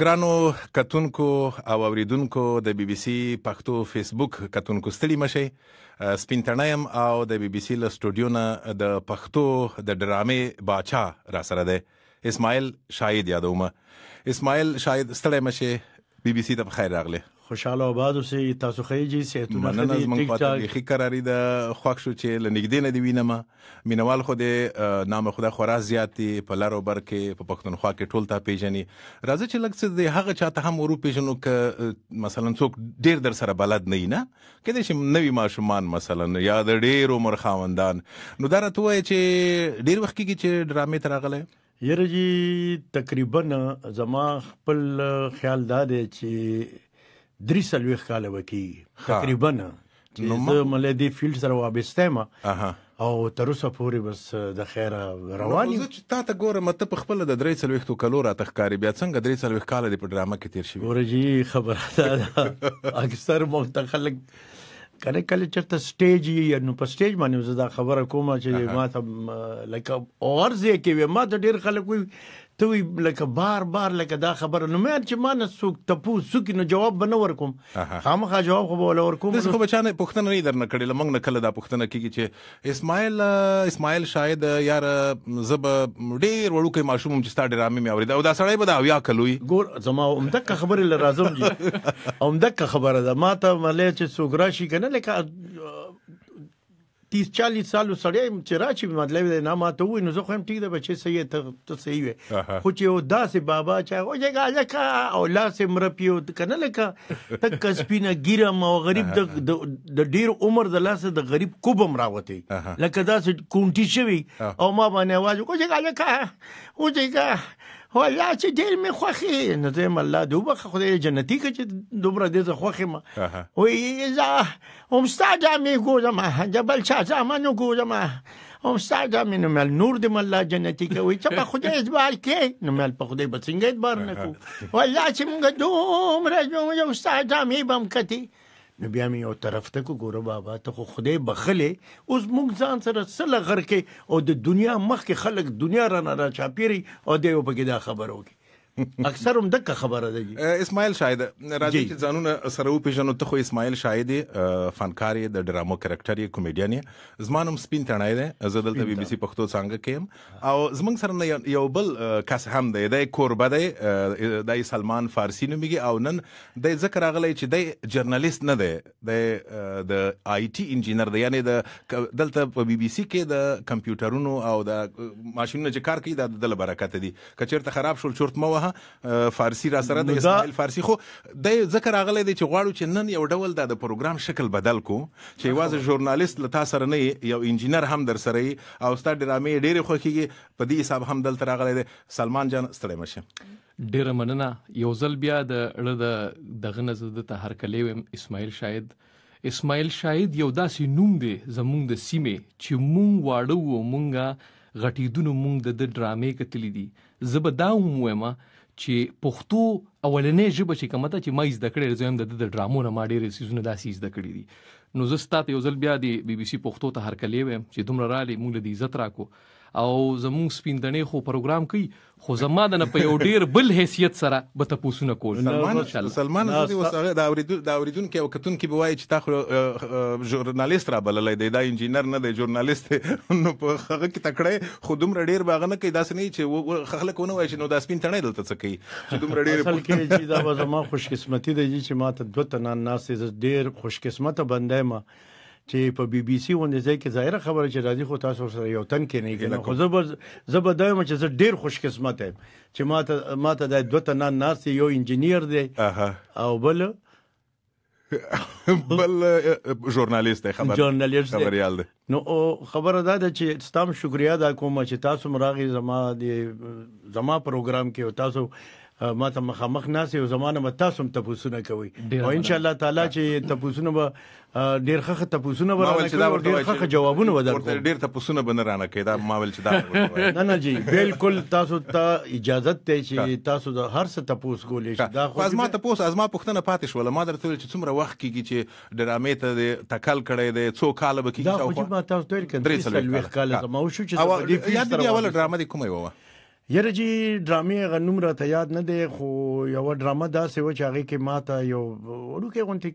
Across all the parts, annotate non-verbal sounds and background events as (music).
ګرانو کتونکو او اوریدونکو د بي بي سي پښتو فیسبوک کتونکو ستړي مشي سپینټنایم او د بي بي سي له سټوډیو نه د پښتو د ډرامې باچا را سره ده اسماعیل شاهد یادومه اسماعیل شاهد ستړي مشي بي بي سي ته خیر راغله خوشاله آباد اوسې تاسو خېږي صحتونه خدي ټیک ټاک خې قراری دا خوښ شو چې لنګدې نه دی وینم مینوال خو دې نام خدا خورا زیات په لارو بر کې په پښتونخوا کې ټول تا پیژني راځي چې لکه څه دې هغه چاته هم ورو پیژنو ک مثلا څوک ډیر در سره بلد نه نه کله چې نوې ماشومان مثلا یا د ډیر عمر خاوندان نو دا راته وای چې ډیر وخت کې چې ډرامې تراغله یره جی تقریبا زما خپل خیال دا دی چې درې سلويخ کال وکی تقریبا نو مله دی فیلډ سره وابسته ما او تر اوسه پورې بس د خیره رواني زه چې تا ته ګورم ته په خپل د درې سلويختو کلو را تخکاری بیا څنګه درې سلويخ کال دی په ډرامه کې تیر شوی ورجی خبره ده اکثر مختلف کله کله چرته سټیج یې نو په سټیج باندې زه دا خبره کوم چې ما ته لکه اورځي کې ما ته ډیر خلک وي ته وی لکه بار بار لکه دا خبره نو مې چې ما نه څوک تپو څوک نو جواب بنه ورکوم خامخا جواب خو ول ورکوم دغه بچانه پښتنه نه درنه کړې لمنګ نه کله دا پښتنه کیږي چې اسماعیل اسماعیل شاید یار زب ډیر وړوکې ماشوم چې ستاره ډرامې مې اورید او دا سړی به دا بیا کلوي ګور زما همدغه خبره لرازم دي همدغه (laughs) خبره ده ما ته ملې چې څوک راشي کنه لکه 30 40 سالو سړی چې راچی مطلب دی نه ما ته وې نو زه خو هم ټیک ده بچې صحیح ته ته صحیح وې خو چې یو داسې بابا چې او یې گاځه کا او لاس مر پیو کنه لکه ته (laughs) کسبینه ګیرم او غریب د د ډیر عمر د لاس د غریب کوبم راوته لکه داسې کونټی شوی او ما باندې आवाज کو چې گاځه کا او چې کا هو الله چې ډېر مې خوخي نو زه مله دوبه خدای جنتی کې چې دوبره دې زه خوخي ما وې زه هم ستاده مې ګورم جبل چا ځما نو ګورم هم ستاده مې نو مل نور دې مله جنتی کې وې چې په خدای اعتبار کې نو مل په خدای بڅنګ اعتبار نه کو والله چې موږ دومره یو ستاده مې بم کتي نو بیا مې یو طرف ته کو ګوره بابا ته خو خدای بخلې اوس موږ ځان سره سل غر کې او د دنیا مخ کې خلک دنیا را نه را چاپیری او دی په کې دا خبرو کې اکثر هم دغه خبره ده اسماعیل شاید راځي چې ځانونه سره وپیژنو ته خو اسماعیل شاید فنکار د ډرامو کریکټر یې کمیډین یې زمانم سپین تڼای ده زه دلته بي بي سي پښتو څنګه کېم او زمنګ سره یو بل کس هم دی د کوربه دی د سلمان فارسی نومېږي او نن د ذکر اغلی چې د جرنالیست نه دی د د آی ټي انجینر دی یعنی د دلته په بي بي سي کې د کمپیوټرونو او د ماشينونو چې کار کوي د دل برکت دي کچیرته خراب شول چورت مو وه فارسی را سره د اسماعیل فارسی خو د ذکر اغله دی چې غواړو چې نن یو ډول د پروګرام شکل بدل کو چې واځ ژورنالیست لتا سره نه یو انجینر هم در سره او ستاسو ډرامې ډېرې خوښیږي په دې حساب هم دلته راغلی دی سلمان جان ستړی مشه ډیر مننه یو ځل بیا د اړه د دغه نظر د ته هر کلی ويم اسماعیل شاهد اسماعیل شاهد یو داسې نوم دی زمونږ د سیمې چې مونږ واړو مونږه غټیدونو مونږ د ډرامې کتلې دي زبدا ومه چې پښتو اولنې ژبه چې کومه ده چې ما یې ذکر زم د د ډرامو نه ما ډېرې سيزونه داسې ذکر دي نو زه ستاسو یو ځل بیا دی بي بي سي پښتو ته هر کلی ویم چې دومره را لې موږ د عزت راکو او زموږ سپیندنې خو پروګرام کوي خو زما د نه په یو ډیر بل حیثیت سره به تاسو نه کول سلمان سلمان زدي وسره دا اوریدون دا اوریدون کې وکتون کې بوای چې تاسو ژورنالیست را بللای دی دا انجینر نه دی ژورنالیست (laughs) نو په هغه کې تکړه خودم ډیر باغ نه کوي داس نه چې خلک ونه وای چې نو دا سپین تڼې دلته څه کوي چې دوم ډیر اصل کې چې دا (laughs) زما خوشکسمتي دی چې ماته دوه تنان ناس ډیر خوشکسمته بندای ما چې په بي بي سي باندې ځای کې ظاهره خبره چې راځي خو تاسو سره یو تن کې نه کې خو زب زب دایم چې زه ډیر خوش قسمت یم چې ماته ماته د دوه تن ناس یو انجنیر دی او بل (laughs) بل ژورنالیست خبر ژورنالیست خبريال دی نو خبره دا ده چې ستاسو شکریا دا کوم چې تاسو مراغي زما دی زما پروګرام کې تاسو ما ته مخامخ ناس یو زمانه متا سم تپوسونه کوي او ان شاء الله تعالی چې تپوسونه به ډیر ښه تپوسونه ورانه کوي ډیر ښه جوابونه ورکړي ډیر تپوسونه بنر رانه کوي دا ما ول چې دا (laughs) نه نه جی بالکل تاسو ته اجازه ته چې تاسو د هر څه تپوس کولې شي دا خو ازما تپوس ازما پښتنه پاتې شول ما درته چې څومره وخت کیږي چې ډرامې ته تکل کړي دي څو کال به کیږي دا خو ما تاسو ته ویل کړم درې سلوي کال زما شو چې یاد دی اول ډرامه کومه و یره جی ډرامې غنوم را ته یاد نه دی خو یو ډرامه داسې و چې هغه کې ماته یو ورکه غونټي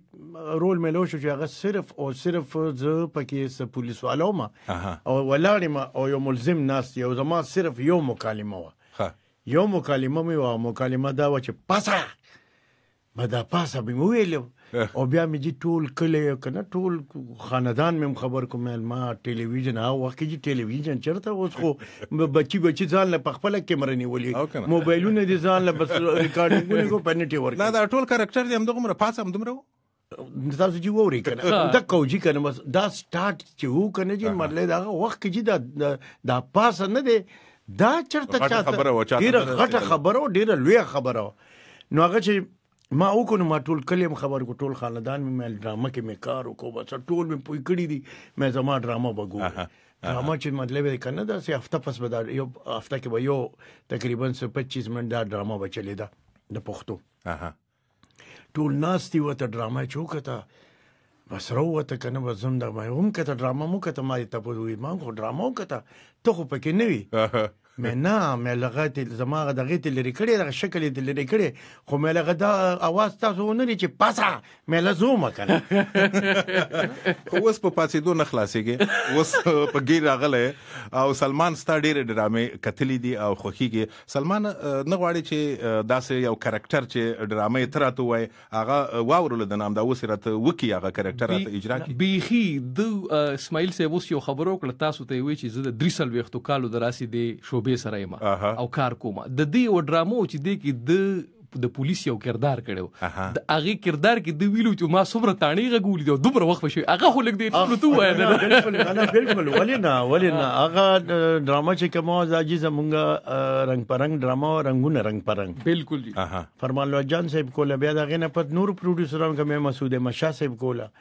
رول ملو شو چې هغه صرف او صرف ز پکې س پولیس والو ما او ولاړ ما او یو ملزم ناس یو زما صرف یو مکالمه و یو مکالمه مې و مکالمه دا و چې پاسا ما دا پاسا به مو ویلو او بیا مې دي ټول کله کنه ټول خاندان مې خبر کوم ما ټلویزیون ها وخت کې ټلویزیون چرته اوس خو بچي بچي ځان له پخپل کیمرې نیولې موبایلونه دي ځان له بس ریکارډینګونه کو پنټي ورک نه دا ټول کریکټر دې هم دغه مره پاسه هم دمرو تاسو چې ووري کنه دا کوجی کنه بس دا سٹارټ چې وو کنه چې مرله دا وخت کې دا دا پاسه نه دی دا چرته چاته ډیره غټه خبره ډیره لوی خبره نو هغه چې ما وکړو ما ټول کلیم خبر کو ټول خاندان مې ډرامه کې مې کار وکړو بس ټول مې پوي کړی دي مې زما ډرامه وګورم ډرامه چې مطلب یې کنه دا سه هفته پس به دا یو هفته کې به یو تقریبا 25 منټ دا ډرامه به چلی دا د پښتو ټول ناشتي وته ډرامه چوکتا بس وروته کنه به زم دا مې هم کته ډرامه مو کته ما ته په دوی ما خو ډرامه وکړه ته خو پکې نه وی مې نه مې لغت زما دغه ته لری کړی د شکل دې لری کړی خو مې لغه دا اواز تاسو نه لري چې پاسا مې لزوم کړ (laughs) خو اوس په پاتې دوه خلاصيږي اوس په ګیر راغله او سلمان ستا ډېر ډرامې کتلې دي او خوخيږي سلمان نه غواړي چې داسې یو کریکټر چې ډرامې تراته وای هغه واورل د نام دا اوس راته وکی هغه کریکټر راته اجرا کوي بیخي د اسماعیل سیبوس یو خبرو کړ تاسو ته وی چې زه د 300 وختو کالو دراسي دی شو تجربې سره یم او کار کوم د دې و ډرامو چې دی کې د د پولیس یو کردار کړو د هغه کردار کې د ویلو چې ما څومره تاڼې غوړي دی دومره وخت شوی هغه خو لګ دی نو تو وای نه نه بالکل ولینا ولینا هغه ډراما چې کوم ځاجي زمونږه رنگ پرنګ ډراما رنگونه رنگ پرنګ بالکل جی فرمان لو جان صاحب کوله بیا دغه نه پد نور پروډوسرانو کوم مسعود مشا صاحب کوله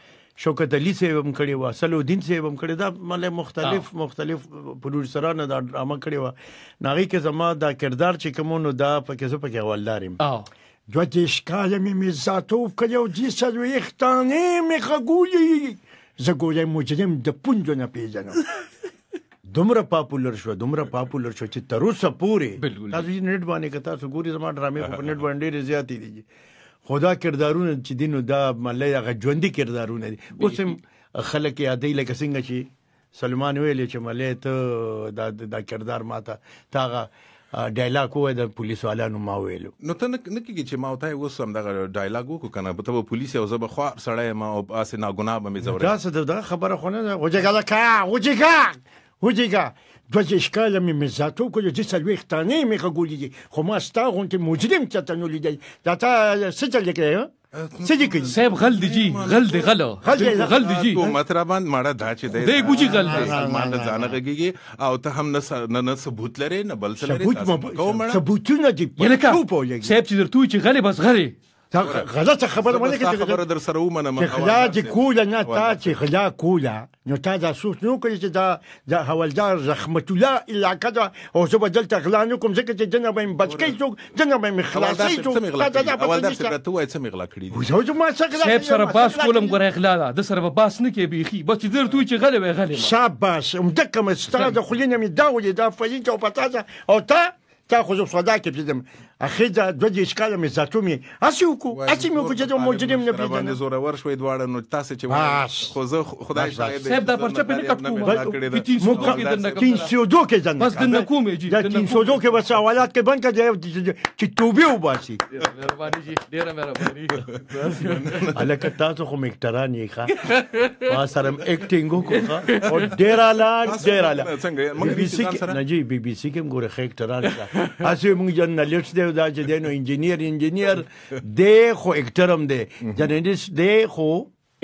شوکت علي صاحب هم کړی و اصل الدین صاحب هم کړی دا مله مختلف مختلف پروډوسرانو دا ډرامه کړی و ناغي کې زما دا کردار چې کومونو دا په کې زه په کې ولدارم دو دیش کالمی می زاتوف کلیو دیسد و اختانی می خگولی زگولی مجرم د پوندو نه پیژنم (laughs) دومره پاپولر شو دومره پاپولر شو چې تر اوسه پورې تاسو یې نت باندې کتا سو ګوري زما ډرامې په نت باندې ډېرې زیاتې دي خدا کردارونه چې دینو دا ملي هغه ژوندۍ کردارونه دي اوس هم خلک یادې لکه څنګه چې سلمان ویلې چې ملي ته دا دا کردار ماته تاغه ډایلاګ وای د پولیسو والانو ما ویلو نو ته نه کیږي چې ما وته اوس هم دا ډایلاګ وکړ کنه به ته پولیس او زه خو سړی ما او اسه ناګنا به مې زور دا څه دا خبره خو نه وجګه کا وجګه ودیګه دوه دېرش کاله مې مزات وکړو زه څلوېښت تانې مې غږولي دي خو ما ستا غوندې مجرم چاته نه لیدی دا تا څه چل کړی څه دي کوي صاحب غل دي جی غل دي غل غل دي جی تو مطربان ماړه دا چې دی دی ګوجي غل دي ماړه ځانه غږیږي او ته هم نه نه ثبوت لري نه بل څه لري ثبوت ثبوتونه دي یلکه صاحب چې درته چې غل بس غري غلطه خبره ونه کړه خبره در سره ومنم خلا چې کوله نه تا چې خلا کوله نو تا دا سوچ نو کړی چې دا د حوالدار رحمت الله الا کده او زه بدلت غلا نه کوم ځکه چې دنه باندې بچکی څوک دنه باندې خلاصي څوک دا دا حوالدار سره ته وای څه مغلا کړی دی زه ما څه غلا شپ سره باس کولم ګره غلا د سره باس نه کې بیخي بس در تو چې غلې وای غلې شاباش مدکه مستره د خلینه می دا ولې دا فلیته او پتاته او تا تا خو زه صدا کې پېدم اخی دا دوه دې ښکاله مې ساتو مې اسی وکړو اسی مې وکړو چې مجرم نه پیژنې باندې زور ور شوي دواړه نو تاسو چې خو زه خدای شاهد دی سب دا پرچه په نکټ کوم تین سیو دو کې ځنه بس دنه کومې جی دا تین سیو دو کې بس حوالات کې بند کړي چې توبې وباسي مهرباني جی ډیره مهرباني الکه تاسو خو مکتران یې ښا ما سره اکټینګ وکړه او ډیره لا ډیره لا بی بی سی کې نه جی بی بی سی کې موږ ښه اکټران ښا اسی موږ جنرالست کړو دا چې دینو انجنیر انجنیر دی خو اکټرم دی جرنالست دی خو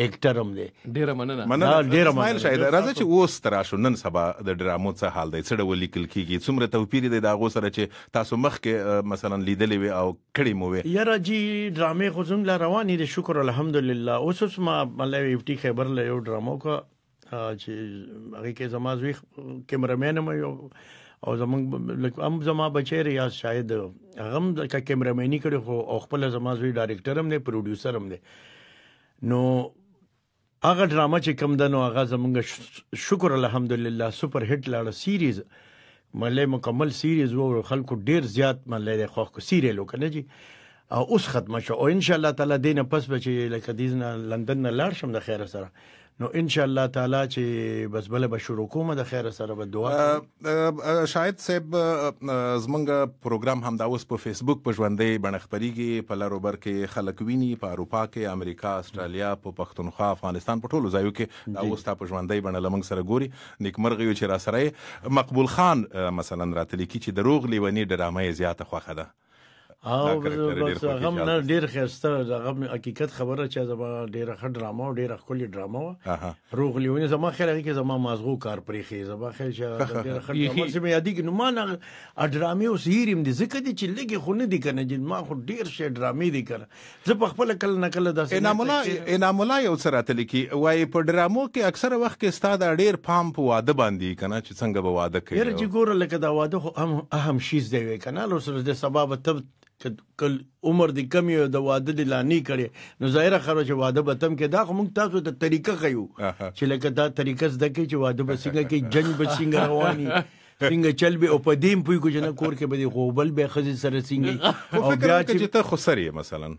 اکټرم دی ډیره مننه مننه ډیره مننه شاید راځي چې اوس تر شو نن سبا د ډرامو څه حال دی څه ډول لیکل کیږي څومره توپیر دی دا غو سره چې تاسو مخ کې مثلا لیدلې وي او کړي مو وي یا راځي ډرامې خو زم لا روانې دي شکر الحمدلله اوس اوس ما مله ویفټي خبر له یو ډرامو کا چې هغه کې زما زوی کیمرمن مې او زمونږ لکه هم زما بچی ریاض شاید هغه د کیمرامنی کړي خو او خپل زما زوی ډایرکټر هم نه پروډوسر هم نه نو هغه ډرامه چې کم دنو هغه زمونږ شکر الحمدلله سپر هټ لاړه سیریز مله مکمل سیریز وو خلکو ډیر زیات مله د خوخ کو سیریل وکنه جی او اوس ختمه شو او ان شاء الله تعالی دینه پس به چې لکه دیزنه لندن نه لاړ شم د خیر سره نو ان شاء الله تعالی چې بس بل به شروع کوم د خیر سره به دعا شاید صاحب زمونږ پروګرام هم دا اوس په فیسبوک په ژوندې بنخبريږي په لاروبر کې خلک ویني په اروپا کې امریکا استرالیا په پښتونخوا افغانستان په ټولو ځایو کې دا اوس په ژوندې بن لمنګ سره ګوري نیکمرغه یو چې را سره مقبول خان مثلا راتلې کې چې دروغ لیونی ډرامه زیاته خوخه ده او بس هغه نه ډیر خسته هغه حقیقت خبره چې زما ډیر ښه ډراما او ډیر ښکلی ډراما و روغلیونی زما خیر هغه کې زما مازغو کار پرې خې زما خیر چې ډیر ښه ډراما چې (laughs) مې یادې کې نو ما نه ډرامې اوس هیرم دي ځکه چې لګي خو نه دي کنه چې ما خو ډیر شی ډرامې دي کنه زه په خپل کله نه کله داسې انعام الله انعام الله یو سره تل کې وای په ډرامو کې اکثره وخت کې استاد ډیر پام په واده باندې کنه چې څنګه به واده کوي ډیر چې ګوره لکه دا واده هم اهم شیز دی کنه نو سره د سبب تب چې کل عمر دې کم یو د واده دی لانی کړي نو ظاهره خبره چې واده به تم کې دا خو موږ تاسو ته طریقه خيو چې لکه دا طریقه زده کې چې واده به څنګه کې جنگ به څنګه رواني څنګه چل به او په دیم پوي کو جن کور کې به دی غوبل به خزي سره څنګه او بیا چې ته خسرې مثلا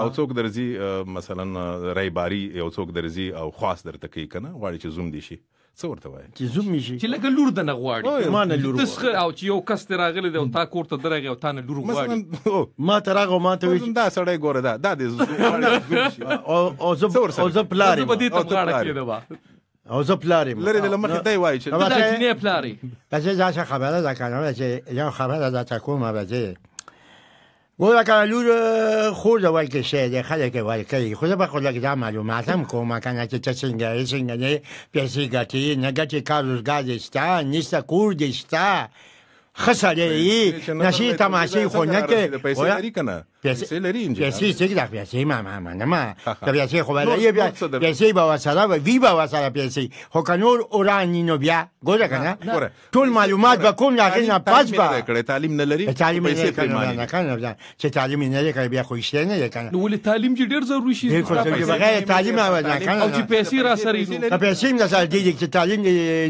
او څوک درځي مثلا رای باری او څوک درځي او خاص درته کوي کنه غواړي چې زوم دي شي څه ورته وای چې زوم میشي چې لکه لور د نغواړي ما نه لور تسخه او چې یو کس ته راغلی دی او تا کور ته درغه او تا نه لور غواړي ما ته راغو ما ته وی دا سړی ګوره دا دا دې (laughs) او او زه او زه پلارم او ته پلارم او زه پلارم لری د لمخ ته وای چې دا نه پلاري پس زه خبره ده کنه چې یو خبره ده تکومه به ګوره لور خور ډول کې شه د خلک ورکوي خو زه به خو لږ دا معلومات هم کوم کنه چې څه څنګه یې څنګه نه پیسې ګټي نه ګټي کار روزګار دې شته نشته کور دې شته ښه سړی یي نشي تماشې خو نه کوي پیسې لري که نه پیسې لري انجینر پیسې چې د پیسې ما ما ما نه ما د پیسې خو ولې بیا پیسې به وسره و وی به وسره پیسې خو کنور اورانی نو بیا ګوره کنه ټول معلومات به کوم نه نه پاج به کړه تعلیم نه لري تعلیم پیسې پېمانه نه کنه چې تعلیم نه لري کوي بیا خو شته نه کنه نو ول تعلیم چې ډیر ضروری شي ډیر ضروری بغیر تعلیم او نه کنه او چې پیسې را سره نو پیسې نه سره دي چې تعلیم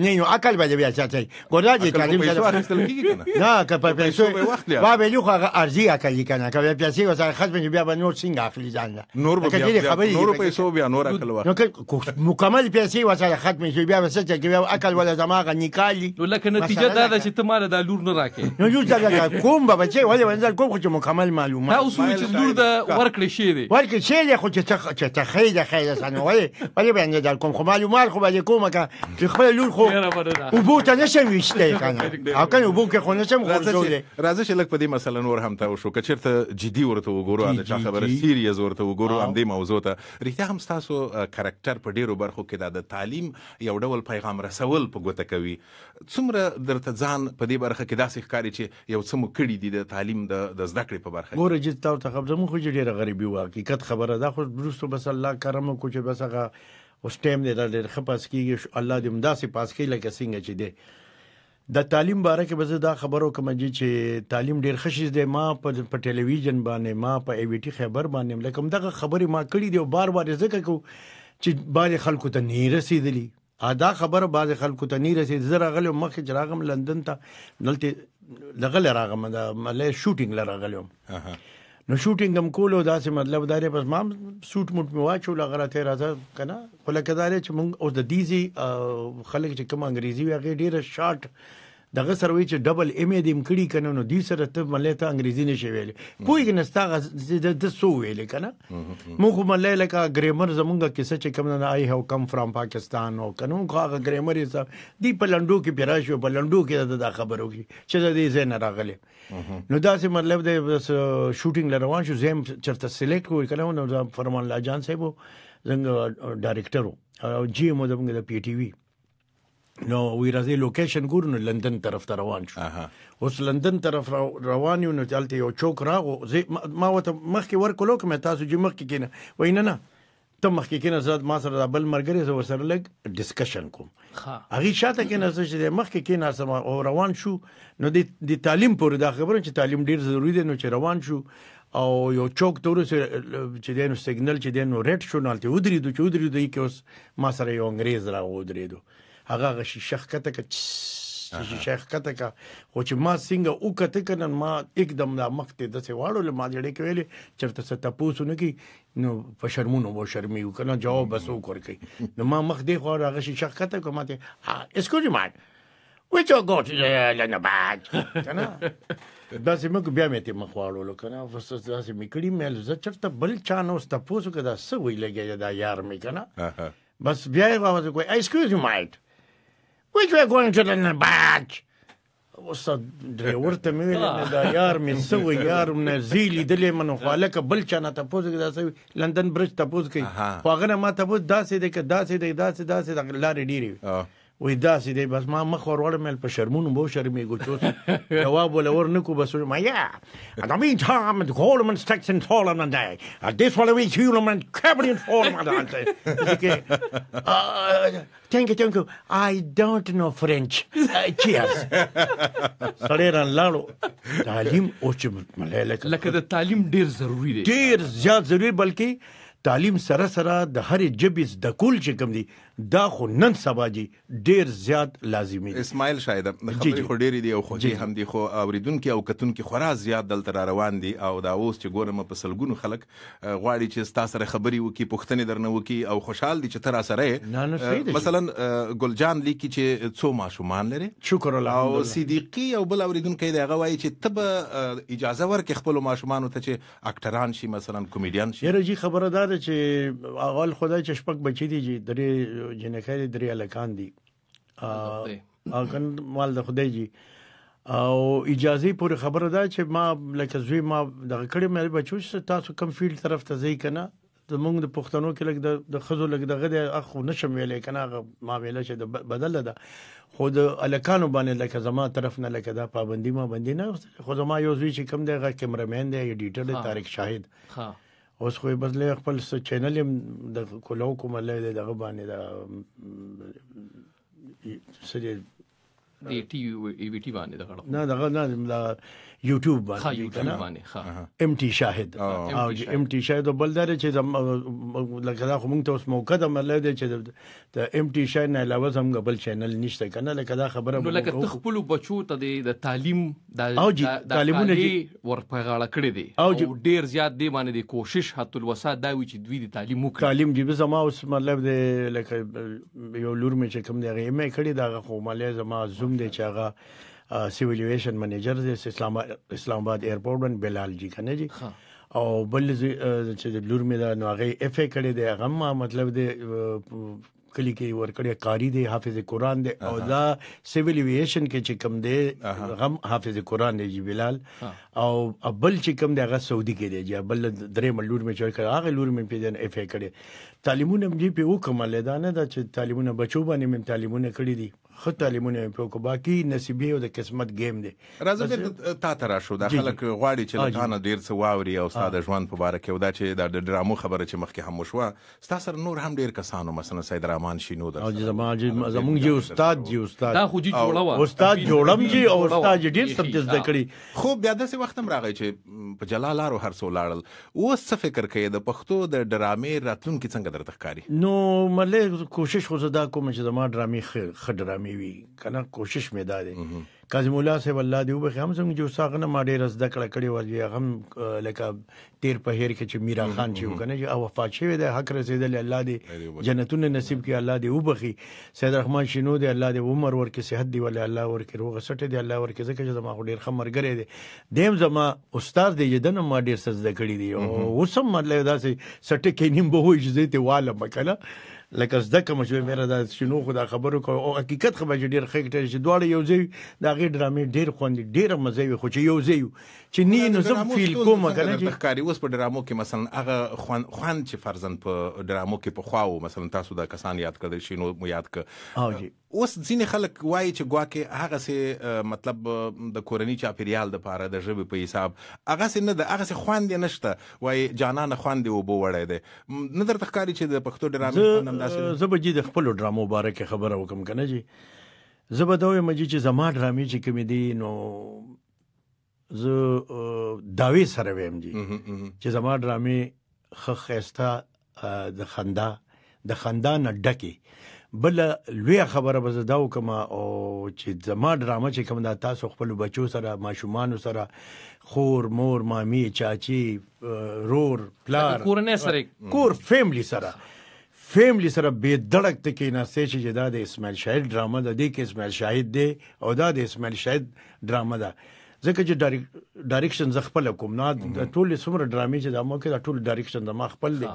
نه نو عقل به بیا چاته ګوره چې تعلیم نه نه که پیسې واخلې با به یو خو ارزي عقل کنه که پیسې پیسې وزارت خزم بیا به نور څنګه اخلي ځان نور به بیا نور پیسې بیا نور عقل وخت نو مکمل پیسې وزارت خزم شي بیا به څه چې بیا عقل ولا دماغ نکالي نو لکه نتیجه دا ده چې ته مال د لور نه راکې نو یو ځل کوم به بچي ولې ونځل کوم خو چې مکمل معلومات دا اوس چې لور د ورکړې شي دی ورکړې شي دی خو چې ته خیر خیر سنوي ولې باندې در کوم خو معلومات خو باندې کوم که چې خپل لور خو او بو ته نشم وشته کنه او کنه بو که خو نشم خو راځي لکه په دې مسله نور هم تا وشو کچرته جدي ورته وګورو د چا خبره سیریز ورته وګورو هم دې موضوع ته رښتیا هم تاسو کریکټر په ډیرو برخو کې دا د تعلیم یو ډول پیغام رسول په ګوته کوي څومره درته ځان په دې برخه کې داسې ښکاری چې یو څه مو کړی دي د تعلیم د زده کړې په برخه کې ګوره چې تاسو ته خبره مو خو ډیره غریبي و حقیقت خبره ده خو برستو بس الله کرم کو چې بس هغه اوس ټیم دې را ډېر خپاس کیږي الله دې مدا سي پاس کوي لکه څنګه چې دې د تعلیم باره کې به زه دا خبرو کوم چې تعلیم ډیر خشیز دی ما په ټلویزیون باندې ما په ای وی ټی خبر باندې لکه دغه خبرې ما کړې دی او بار بار ذکر کو چې باندې خلکو ته نه رسیدلی ادا خبر باز خلکو ته نه رسید زه راغلم مخکې چې راغم لندن ته دلته لغل راغم دا ملې شوټینګ لراغلم نو شوټینګ هم کولو داسې مطلب دا لري بس ما سوټ موټ می واچو لغره ته راځه کنه خو لکه دا لري چې مونږ اوس د دیزي خلک چې کوم انګریزي وي هغه ډیره شارټ دغه سروي چې ډبل ایم ای دیم کړي کنه نو دې سره ته ملې ته انګریزي نشي ویلې پوېګ نستا د سو ویلې کنه موږ ملې لکه ګرامر زمونږه کیسه چې کوم نه آی هاو کم فرام پاکستان او کنه هغه ګرامر یې صاحب دی په لندو کې پیراشو په لندو کې دا خبرو کې چې د دې زین راغلي نو دا سه مطلب د شوټینګ لروان شو زم چرته سلیکټ کوي کنه نو فرمان لا جان صاحب زنګ ډایرکټر او جی مو زمونږ د پی ټی وی نو وی راځي لوکیشن ګورو نو لندن طرف ته روان شو اوس لندن طرف روان یو نو چلته یو چوک راغو ما وته مخکې ورکولو کوم تاسو چې مخکې کینه وینه نه ته مخکې کینه زاد ما سره بل مرګري زو سره لګ ډیسکشن کوم هغه شاته کینه زو چې مخکې کینه سم او روان شو نو د تعلیم پورې دا خبره چې تعلیم ډیر ضروری دی نو چې روان شو او یو چوک تور سره چې دینو سیګنل چې دینو ریډ شو نو ته ودرې دوه ودرې دوه کې اوس ما سره یو انګريز راو ودرې دوه هغه غ شیشه کته ک شیشه کته ک خو چې ما څنګه او کته کنن ما एकदम لا مخته د څه واړو ما جوړې کولې چرته څه تاسو نه کی نو په شرمونو وو شرمې وکنه جواب بس وکړی نو ما مخ دی خو هغه شیشه کته کوم ته ها اسکو جی ما وچ go to the Lenabat کنه دا سیمه کو بیا مې ته مخوالو لکنه اوس دا سیمه کړي مې زه چرته بل چا نو ستاسو کې دا څه وی لګي دا یار مې کنه بس بیا یې واځه کوي ایسکیوز یو مایټ which we're going to the back وسط ډریور ته مې ویل دا یار مې سوې یار مې زیلی دلې منو خالک بل چا نه تاسو کې دا سوې لندن برج تاسو کې خو هغه ما تاسو داسې دې کې داسې دې داسې داسې د لارې ډیری وې داسې دی بس ما مخ ورولم په شرمونو به شرمې ګوتو جواب ولور نکو بس ما یا at the meantime the Holman sticks in Solomon day at this will we Solomon covered in Solomon day (laughs) uh, thank you thank you I don't know French uh, cheers سړی ران لاړو تعلیم او چې ملایله لکه د تعلیم ډیر ضروری دی ډیر زیات ضروری بلکې تعلیم سره سره د هرې جبې د کول چې کم دی دا خو نن سبا جی ډیر زیات لازمی دی اسماعیل شاید خبرې خو ډېرې دي او خو چې هم دي خو اوریدونکو او کتونکو خورا زیات دلته را روان دي او دا اوس چې ګورم په سلګونو خلک غواړي چې تاسو سره خبرې وکړي پوښتنې درنه وکړي او خوشحال دي چې تر سره مثلا ګلجان لیکي چې څو ماشومان لري شکر الله او صدیقي او بل اوریدونکو دا غواړي چې تب اجازه ورکړي خپل ماشومان ته چې اکټران شي مثلا کمیډین شي یره جی خبره ده چې اول خدای چې شپک بچی دي درې جنکه درې لکان دي ا اګن مال د خدای جی او اجازه پورې خبره ده چې ما لکه زوی ما د کړي مې بچو چې تاسو کم فیلډ طرف ته ځی کنه زمونږ د پښتنو کې لکه د خزو لکه دغه د اخو نشم ویلې کنه ما ویل چې د بدل ده خو د الکانو باندې لکه زما طرف نه لکه دا پابندي ما باندې نه خو زما یو زوی چې کم دی غا کیمرمن دی ایډیټر دی طارق شاهد ها اوس خو بس له خپل چینل د کولو کوم له دغه باندې د سړي دی ټي وی ټي باندې دغه نه دغه نه یوټیوب باندې یوټیوب باندې ام ټي شاهد او ام ټي شاهد بلدار چې لکه دا خو موږ ته اوس موقع د مله دی چې د ام ټي شاهد نه علاوه هم بل چینل نشته کنه لکه دا خبره نو لکه خپل بچو ته د تعلیم د تعلیمونه ورپغاړه کړی دی او ډیر زیات دی باندې کوشش حتی الوسا دا وی چې دوی د تعلیم وکړي تعلیم جبه زما اوس مطلب دی لکه یو لور مې چې کوم دی هغه مې کړی دا خو مالیا زما زوم دی چې هغه سیویل ایویشن منیجر دی اسلام اسلام آباد ایرپورټ باندې بلال جی کنه جی او بل چې د بلور مې دا نو هغه اف ای کړي دی هغه مطلب دی کلی کې ور کړی قاری دی حافظ قران دی او دا سیویل ایویشن کې چې کم دی غم حافظ قران دی جی بلال او ابل چې کم دی هغه سعودي کې دی جی ابل درې ملور مې چور کړ هغه لور مې پیدن اف ای کړی تعلیمونه مې په وکمل دا نه دا چې تعلیمونه بچو باندې مې تعلیمونه کړی دي خو تعلیمونه په کو باقی نصیبي او د قسمت گیم دی راځه تا ته راشو د خلک غواړي چې له تانه ډیر څه واوري او ستاسو ژوند په اړه کې ودا چې د ډرامو خبره چې مخکې هم شوه تاسو نور هم ډیر کسانو مثلا سید رحمان شینو در او زمونږ جی استاد جی استاد دا خو جی جوړه استاد جوړم جی او استاد ډیر سبد زده کړی خو بیا داسې وخت هم راغی چې په جلالارو هر څو لاړل اوس څه فکر کوي د پښتو د ډرامې راتلونکي څنګه درته ښکاری نو مله کوشش خو زده کوم چې د ما ډرامې خ ډرامې مې وي کنه کوشش مې دا دی کاظم الله صاحب الله دی وبخ هم څنګه جو ساغنه ما ډېر زده کړه کړي وځي هم لکه تیر په هیر کې چې میرا خان چې کنه چې او وفات شوی دی حق رسیدل الله دی جنتونه نصیب کړي الله دی وبخي سید رحمان شینو دی الله دی عمر ورکه صحت دی ولله الله ورکه روغ سټ دی الله ورکه ځکه چې زما ډېر خمر ګره دی دیم زما استاد دی جدن ما ډېر زده کړي دی او اوسم مطلب دا چې سټ کې نیم به وي چې ته واله مکله لکه زده کوم چې مېره دا شنو خو دا خبرو کو او حقیقت خو به ډیر ښه کټه چې دواړه یو ځای دا غیر ډرامې ډیر خوند ډیر مزه وي خو چې یو ځای چې نی نو زه فیل کوم کنه چې ښکاری اوس په ډرامو کې مثلا هغه خوان خوان چې فرزن په ډرامو کې په خواو مثلا تاسو دا کسان یاد کړئ شنو مو یاد ک اوس ځینې خلک وایي چې ګواکې هغه سي مطلب د کورنی چاپیریال د پاره د ژبې په حساب هغه سي نه د هغه سي خواند نشته وایي جانان خواند وبو وړی دی نظر تخکاری چې د پښتو ډرامې خواندم داسې زبجی د خپل ډرامو مبارک خبره وکم کنه جی زبدوی مجی چې زما ډرامې چې کوم دي نو ز داوی سره ویم جی چې زما ډرامې خخ خيستا د خندا د خندا نه ډکه بل لوی خبره به دا وکم او چې زما ډرامه چې کوم دا تاسو خپل بچو سره ماشومان سره خور مور مامي چاچی رور پلار کور نه سره کور فیملی سره فیملی سره به دړک ته کې نه سې چې دا د اسماعیل شاهد ډرامه ده د کې اسماعیل شاهد دی او دا د اسماعیل شاهد ډرامه ده ځکه چې ډایرکشن زغ خپل کوم نه ټول سمره ډرامې چې دا مو کې دا ټول ډایرکشن د ما خپل دی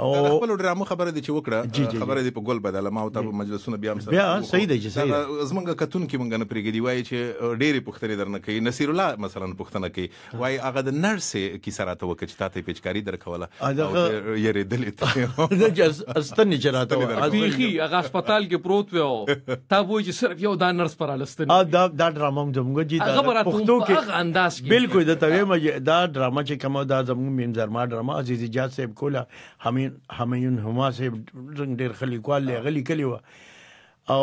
او خپل ډرامو خبره دي چې وکړه خبره دي په ګل بدله ما او تاسو مجلسونه بیا هم بیا صحیح ده چې صحیح زمونږ کتون کې مونږ نه پریګدي وای چې ډېری پوښتنې درنه کوي نصیر الله مثلا پوښتنه کوي وای هغه د نرس کی سره ته وکړه چې تاسو پیچکاری درکوله او یې دلې ته (laughs) دا چې استنې چراته بیخي هغه هسپتال کې پروت و او تا وای چې صرف یو د نرس پر الستنې ا دا دا ډرامه زمونږ جی دا پښتو کې انداز کې بالکل دا ته ما دا ډرامه چې کومه دا زمونږ میمزر ما ډرامه عزیز اجازه صاحب کوله هم حمین حمین حما سه ډېر خلیکوال لري غلی کلی و او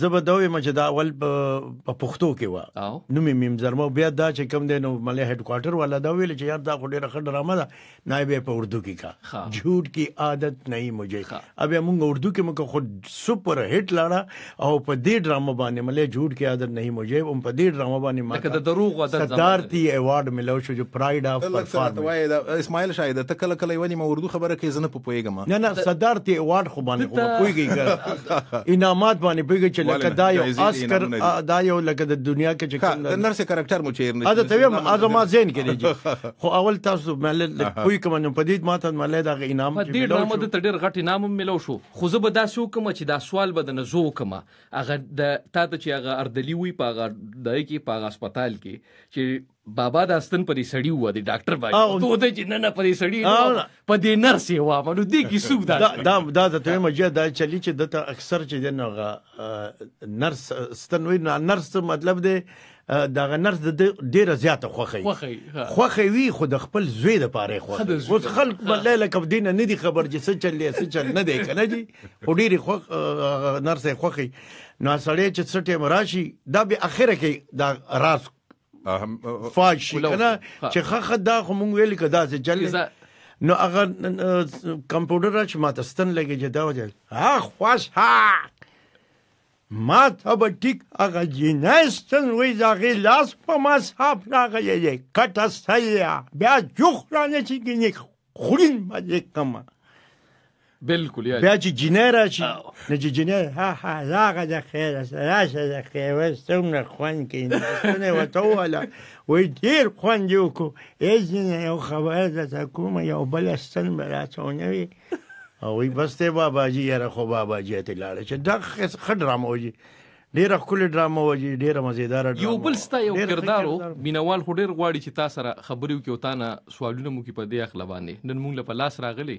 زبر دوی مچ دا اول په پښتو کې و نو مې مم زرمو بیا دا چې کم دی نو ملي هډ کوارټر والا دا ویل چې یار دا خو ډیره خند ډرامه ده نایب په اردو کې کا جھوٹ کی عادت نه مجھے اب موږ اردو کې موږ خود سپر هټ لاړه او په دې ډرامه باندې ملي جھوٹ کی عادت نه مجھے هم په دې ډرامه باندې ما کده دروغ و صدر تی ایوارډ ملو شو جو پرایډ اف پرفارمنس اسماعیل شاید ته کله کله ونی ما اردو خبره کې زنه په پويګم نه نه صدر تی ایوارډ خو باندې خو پويګي (laughs) انعامات اعتماد باندې پیږي چې لکه دا یو اسکر دا یو لکه د دنیا کې چې کوم د نرس کریکټر مو چیر نه دا ته یم اځه ما زین کړی (laughs) خو اول تاسو مل کوئی کوم نه پدید ماته مل دا غ انعام چې ډیر نامه د ډیر غټ انعام ملو شو خو زه به دا شو کوم چې دا سوال به نه زو کوم هغه د تاسو چې هغه اردلی وی په هغه دای کې په هغه سپیټال کې چې بابا د استن پرې سړی و دی ډاکټر باندې ته د جننه پرې سړی په دې نرس یې و مړو دې کې سوق دا دا دا د ته مجه دا چلی چې دته اکثر چې دغه نرس استن وی نرس مطلب دی دا نرس د ډیره زیاته خوخی خوخی وی خو د خپل زوی د پاره خوخی اوس خلک بل له کب دین نه دی خبر چې څه چلې څه چل نه دی کنه جی او ډیره خوخ نرس خوخی نو سړی چې څټه مراشي دا به اخره کې دا راس فاش کنه چې خخ دا خو مونږ ویل کدا چې جلې نو هغه کمپیوټر چې ماته ستن لګي چې دا وځي ها خوښ ها ما ته به ټیک هغه جناستن وې ځاغي لاس په ما صاحب راغلی کټه سیا بیا جوخ رانه چې ګنې خورین باندې کما بالکل یعنی بیا چې جینه راشي نه چې جینه ها ها راغه د خیر راشه د خیر وسونه خوند کې نه وته ولا وې ډیر خوند یو کو اځنه یو خبر ده کوم یو بل استن براتونه وي او وي بس ته بابا جی یاره خو بابا جی ته لاړ چې دا خډرام وږي ډیره کول ډرامه وږي ډیره مزیدار یو بل ستا یو کردارو مینوال خو ډیر غواړي چې تاسو سره خبرې وکړو تا نه سوالونه مو کې په دې اخلا باندې نن مونږ له لاس راغلي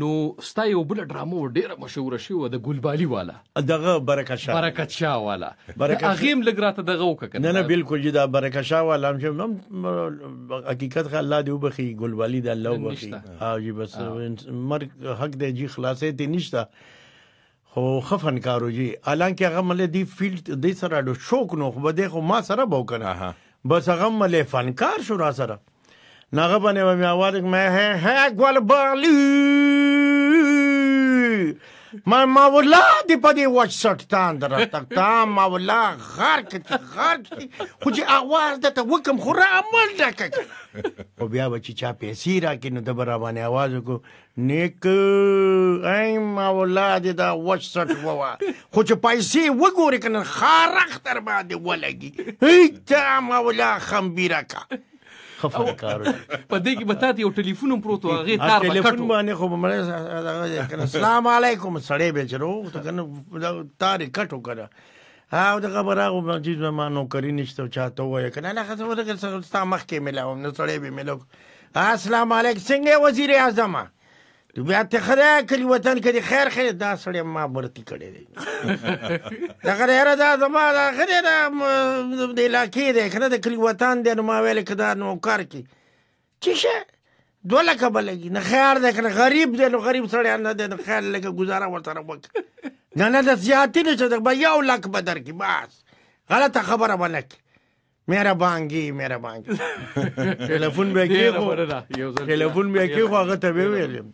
نو ستا یو بل ډرامو ډیره مشهور شو د ګلبالي والا دغه برکت شاه برکت شاه والا برکت اغیم لګراته دغه وکړه نه نه بالکل دا برکت شاه والا هم حقیقت خ الله دی وبخي ګلبالي د الله وبخي ها جی بس مرګ حق دی جی خلاصې ته نشتا خو خفن کارو جی الانکه هغه مل دی فیلد د سره ډو شوق نو خو بده خو ما سره بو کنه بس هغه مل فنکار شو را سره نغه باندې مې आवाज مې هه ګلبالي من مولا دی په دې واچ سټان درته تا مولا غار کې غار کې خو چې اواز د ته وکم خو را عمل ډک او بیا به چې چا پیسې راکې نو د برابرانه आवाज کو نیک ای مولا دی دا واچ سټ ووا خو چې پیسې وګورې کنه خارخ تر باندې ولګي هی تا مولا خمبيره کا خفه کار (laughs) په دې کې بتا ته یو ټلیفون پروت هغه تار پکټو ټلیفون باندې خو مړ السلام علیکم سړی به چرو ته کنه تار کټو کړه او د خبر هغه چې ما نوکری نشته چاته وای کنه نه خبره کې ستا مخ کې ملاو نو سړی به ملو السلام علیکم څنګه وزیر اعظم بیا ته خدای کلی وطن کې خیر خیر دا سړی ما برتی کړی دی (laughs) دا غره دا زما دا غره دا د علاقې دی کنه د کلی وطن دی نو ما ویل کدا نو کار کې چې شه دوله کبلګي نه خیر دی کنه غریب دی نو غریب سړی نه دی نو خیر لګه گزاره ورته وک نه نه د زیاتې نه چې به یو لک بدر کې بس غلطه خبره ولک میرا بانګي میرا بانګي (laughs) ټلیفون به کې خو ټلیفون به کې خو هغه ته ویلم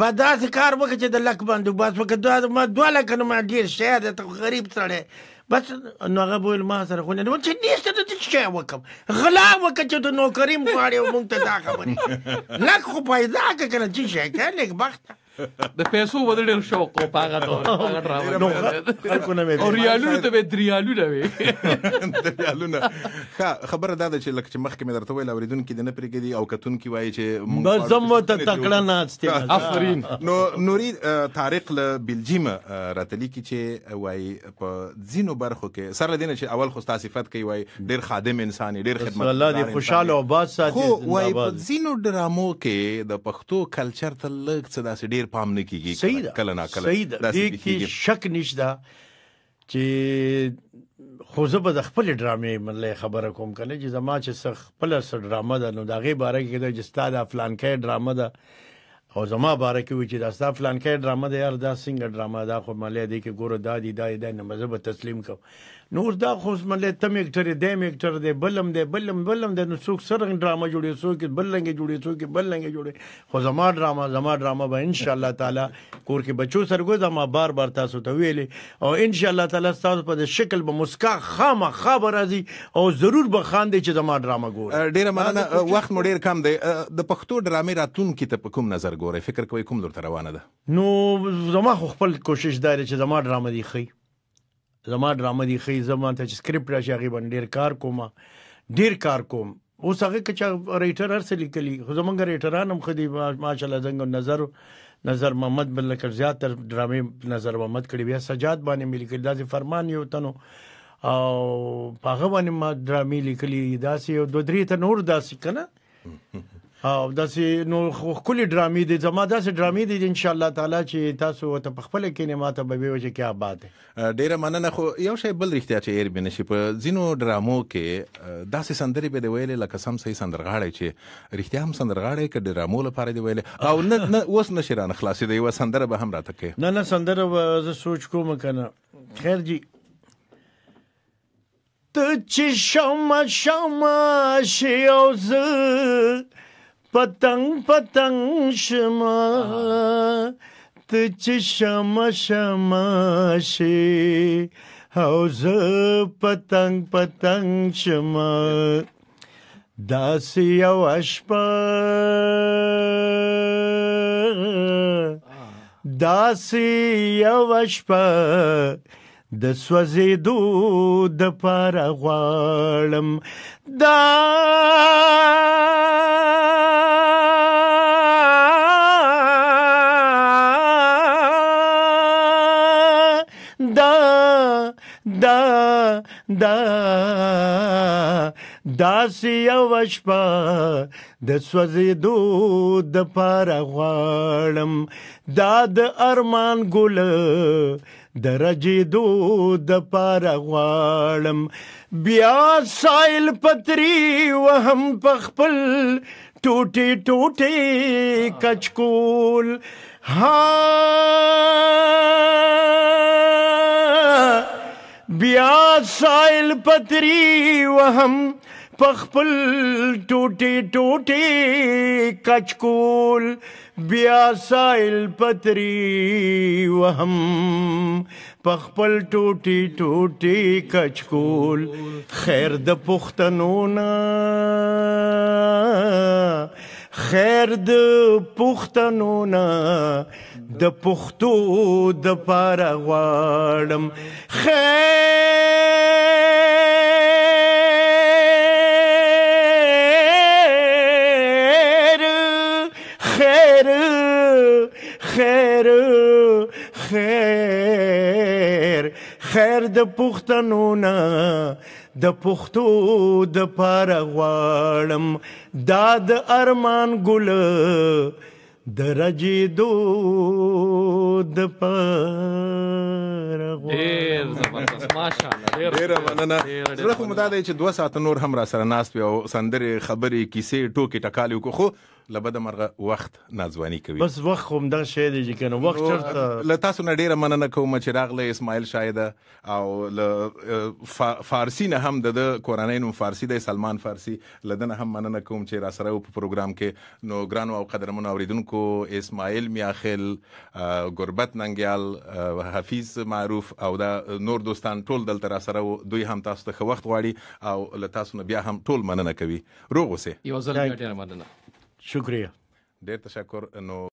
با داسې کار وکړه چې د لک باندې بس وکړه دا ما دوه لک نه ما ډیر شیا د غریب سړی بس نو هغه بول ما سره خو نه نو چې نيسته د څه شی وکم غلا وکړه چې د نوکریم غواړي مونږ ته دا خبره (laughs) لک خو پیدا کړه چې شي کله بخته د پیسو بدل ډیر شوق او پاغه ډرامه نو خلکو نه او ریالونو ته به دریالونه وي دریالونه خبره دا ده چې لکه چې مخکې مې درته ویل اوریدون کې د نه پرېګدي او کتون کې وایي چې موږ زم ته تکړه ناشته افرین نو نوري طارق له بلجیم راتلی کې چې وایي په ځینو برخو کې سره دینه چې اول خو صفات کوي وایي ډیر خادم انسان ډیر خدمت الله دې خوشاله او باد ساتي خو وایي په ځینو ډرامو کې د پښتو کلچر ته لږ څه داسې ډیر ډیر پام نه کیږي صحیح ده کله نه کله صحیح ده د کې شک نشته چې خو زه به د خپل ډرامې مله خبره کوم کنه چې زما چې خپل سر ډرامه ده نو دغه باره کې د جستاد افلان کې ډرامه ده او زما باره کې و چې دا ستا فلان کې ډرامه ده یار دا څنګه ډرامه ده خو مله دې کې ګوره دادی دای د نمازه به تسلیم کوم نو اوس دا خو مله تم هکټر دی م هکټر دی بلم دی بلم بلم دی نو څوک سره ډرامه جوړي څوک بلنګ جوړي څوک بلنګ جوړي خو زما ډرامه زما ډرامه به ان شاء الله تعالی کور کې بچو سرګو ما بار بار تاسو ته ویلې او ان شاء الله تعالی تاسو په شکل به مسکا خامہ خبر راځي او ضرور به خان دی چې زما ډرامه ګور ډیر مننه وخت مو ډیر کم دی د پښتو ډرامې راتلونکي ته په کوم نظر ګوري فکر کوي کوم لور روانه ده نو زما خو خپل کوشش داري چې زما ډرامه دی خي زما ډرامه دی خې زما ته سکرپټ راشي هغه باندې ډیر کار کوم ډیر کار کوم اوس هغه کچا رائټر هر څه لیکلي خو زمونږ رائټران هم خدي ماشاالله څنګه نظر نظر محمد بل لکر زیات تر ډرامې نظر محمد کړي بیا سجاد باندې ملي کړي داسې فرمان یو تنو او هغه باندې ما ډرامې لیکلي داسې یو دوه درې ته نور داسې کنه (laughs) او داسې نو خولي ډرامې دي زما داسې ډرامې دي ان شاء الله تعالی چې تاسو ته په خپل کې نه ماته به وجه کې آباد ډیره مننه خو یو شی بل رښتیا چې ایر بنشي په زینو ډرامو کې داسې سندرې به دی ویلې لکه سم صحیح سندرغاړي چې رښتیا هم سندرغاړي کې ډرامو لپاره دی ویلې او نه نه اوس نشران خلاصې دی و سندره به هم راته کې نه نه سندره زه سوچ کوم کنه خیر جی ته چې شمع شمع شي او زه پتنگ پتنگ شما ته چې شما شما شي او زه پتنگ پتنگ شما داسې یو شپه داسې یو شپه د سوځېدو د پاره غواړم دا دا داسې او شپه د سوځېدو د پاره غواړم دا د ارمان ګل درجه دو د پار غواړم بیا سایل پتری وهم پخپل ټوټي ټوټي کچکول ها بیا سائل پتری وهم پخپل ټوټي ټوټي کچکول بیا سائل پتری وهم پخپل ټوټي ټوټي کچکول خیر د پښتنو نه خیر د پښتنو نه د پښتو د پاره غواړم خیر خیر د پښتنو نه د پښتو د پاره غواړم دا د ارمان ګل د رجیدو د پاره ډیر زبردست ماشاءالله ډیر ډیر مننه زه خو مدا دی چې 2 ساعت نور هم را سره ناست یو سندره خبرې کیسې ټوکی ټکالیو کو خو لبد مرغه وخت نازواني کوي بس وخت هم دا شی دی چې کنه وخت چرته ل تاسو نه ډیره مننه کوم چې راغله اسماعیل شاهد او ل فارسی نه هم د کورانین فارسی د سلمان فارسی لدنه هم مننه کوم چې را سره په پروګرام کې نو ګران او قدرمن اوریدونکو اسماعیل میاخیل غربت ننګیال حفیظ معروف او دا نور دوستان ټول دلته را سره دوی هم تاسو ته وخت غواړي او ل تاسو نه بیا هم ټول مننه کوي روغ اوسئ یو ځل ډیره مننه شكرا ديرت تشكر انه